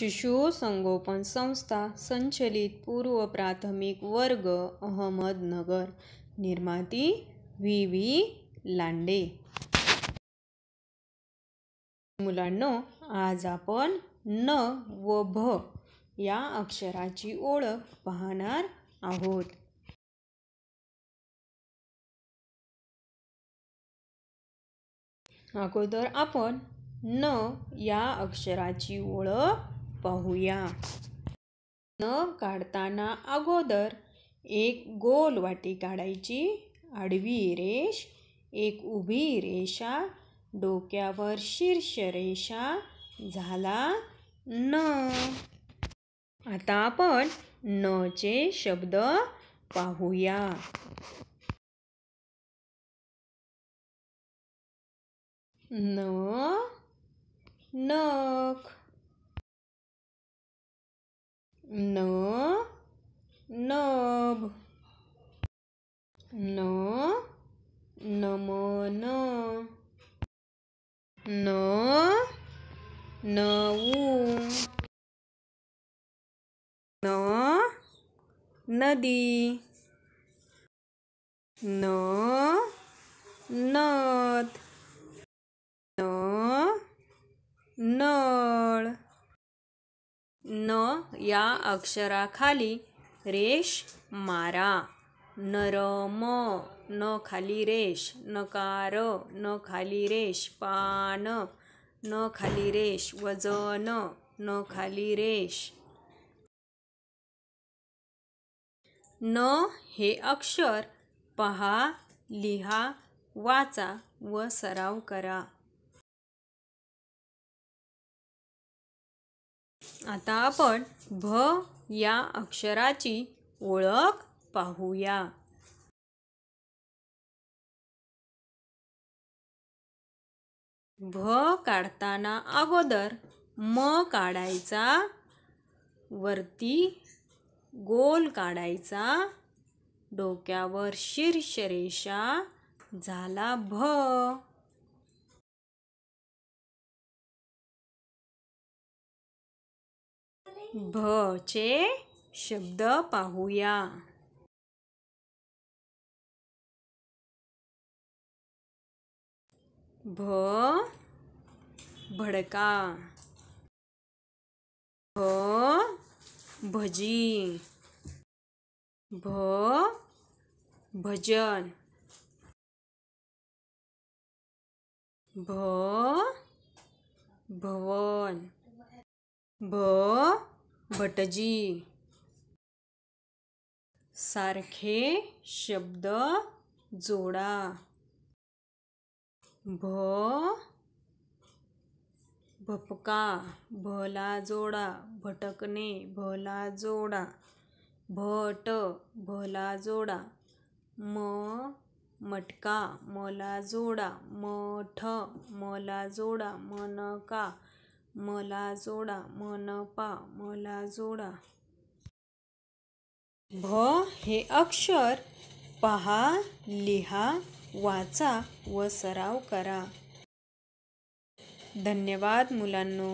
शिशु संगोपन संस्था संचलित पूर्व प्राथमिक वर्ग अहमदनगर निर्माती व्ही व्ही लांडे मुलांनो आज आपण न व भ या अक्षराची ओळख पाहणार आहोत अगोदर आपण न या अक्षराची ओळख पाहूया न काढताना अगोदर एक गोल वाटी काढायची आडवी रेष एक उभी रेषा डोक्यावर शीर्ष रेषा झाला न आता आपण न चे शब्द पाहूया न नख no knob no no mo no no no no nadi no not या अक्षराखाली रेश मारा नरम न खाली रेश, नकार न खाली रेश, पान न खाली रेश, वजन न खाली रेश. न हे अक्षर पहा लिहा वाचा व सराव करा आता आपण भ या अक्षराची ओळख पाहूया भ काढताना अगोदर म काढायचा वरती गोल काढायचा डोक्यावर शीर्षरेषा झाला भ भ चे शब्द पाहूया भ भडका भ भजी भ भजन भ भवन भ भटजी सारखे शब्द जोडा भ भपका भला जोडा भटकणे भला जोडा भट भला जोडा म मटका मला जोडा मठ मला जोडा मनका मला जोडा पा, मला जोडा भ हे अक्षर पहा लिहा वाचा व सराव करा धन्यवाद मुलांनो